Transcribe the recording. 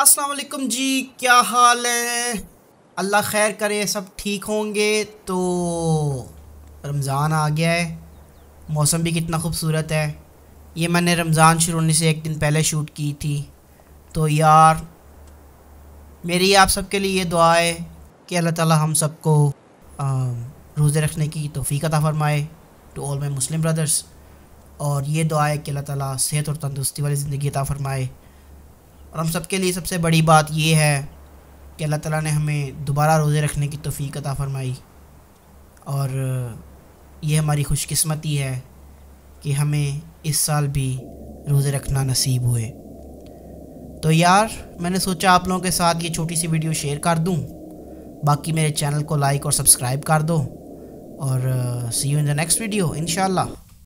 असलकम जी क्या हाल है अल्लाह खैर करे सब ठीक होंगे तो रमज़ान आ गया है मौसम भी कितना खूबसूरत है ये मैंने रमज़ान शुरू होने से एक दिन पहले शूट की थी तो यार मेरी आप सबके लिए ये दुआ है कि अल्लाह ताला हम सबको रोज़े रखने की तोफ़ी अता फ़रमाए to all my Muslim brothers और ये दुआ है कि अल्लाह ताला सेहत और तंदुरुस्ती वाली ज़िंदगी ता फ़रमाए और हम सब के लिए सबसे बड़ी बात यह है कि अल्लाह ताला ने हमें दोबारा रोज़े रखने की तोफ़ी अता फ़रमाई और ये हमारी खुशकस्मती है कि हमें इस साल भी रोज़े रखना नसीब हुए तो यार मैंने सोचा आप लोगों के साथ ये छोटी सी वीडियो शेयर कर दूँ बाकी मेरे चैनल को लाइक और सब्सक्राइब कर दो और see you in the next video in